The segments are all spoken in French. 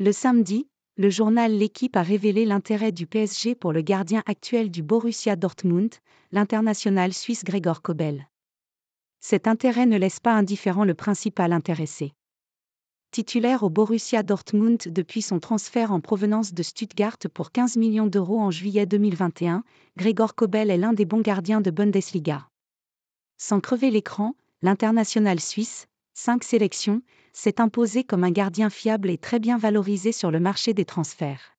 Le samedi, le journal L'équipe a révélé l'intérêt du PSG pour le gardien actuel du Borussia Dortmund, l'international suisse Gregor Kobel. Cet intérêt ne laisse pas indifférent le principal intéressé. Titulaire au Borussia Dortmund depuis son transfert en provenance de Stuttgart pour 15 millions d'euros en juillet 2021, Gregor Kobel est l'un des bons gardiens de Bundesliga. Sans crever l'écran, l'international suisse, Cinq sélections, s'est imposé comme un gardien fiable et très bien valorisé sur le marché des transferts.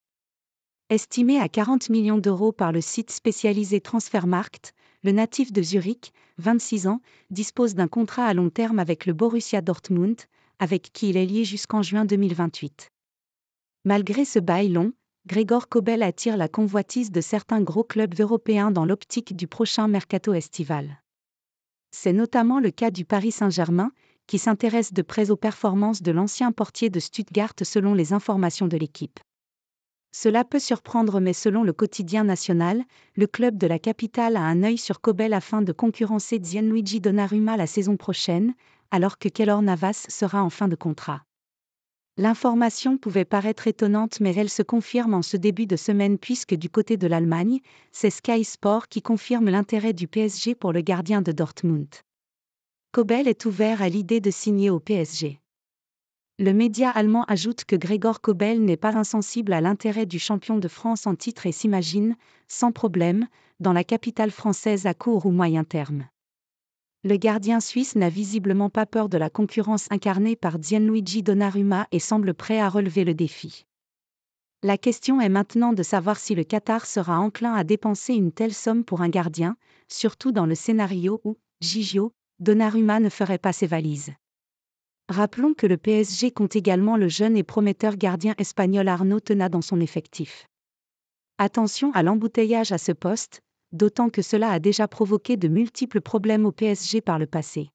Estimé à 40 millions d'euros par le site spécialisé Transfermarkt, le natif de Zurich, 26 ans, dispose d'un contrat à long terme avec le Borussia Dortmund, avec qui il est lié jusqu'en juin 2028. Malgré ce bail long, Grégor Kobel attire la convoitise de certains gros clubs européens dans l'optique du prochain mercato estival. C'est notamment le cas du Paris Saint-Germain, qui s'intéresse de près aux performances de l'ancien portier de Stuttgart selon les informations de l'équipe. Cela peut surprendre mais selon le quotidien national, le club de la capitale a un œil sur Kobel afin de concurrencer Gianluigi Donnarumma la saison prochaine, alors que Kellor Navas sera en fin de contrat. L'information pouvait paraître étonnante mais elle se confirme en ce début de semaine puisque du côté de l'Allemagne, c'est Sky Sport qui confirme l'intérêt du PSG pour le gardien de Dortmund. Kobel est ouvert à l'idée de signer au PSG. Le média allemand ajoute que Grégor Kobel n'est pas insensible à l'intérêt du champion de France en titre et s'imagine, sans problème, dans la capitale française à court ou moyen terme. Le gardien suisse n'a visiblement pas peur de la concurrence incarnée par Gianluigi Donnarumma et semble prêt à relever le défi. La question est maintenant de savoir si le Qatar sera enclin à dépenser une telle somme pour un gardien, surtout dans le scénario où Gigio Donnarumma ne ferait pas ses valises. Rappelons que le PSG compte également le jeune et prometteur gardien espagnol Arnaud Tena dans son effectif. Attention à l'embouteillage à ce poste, d'autant que cela a déjà provoqué de multiples problèmes au PSG par le passé.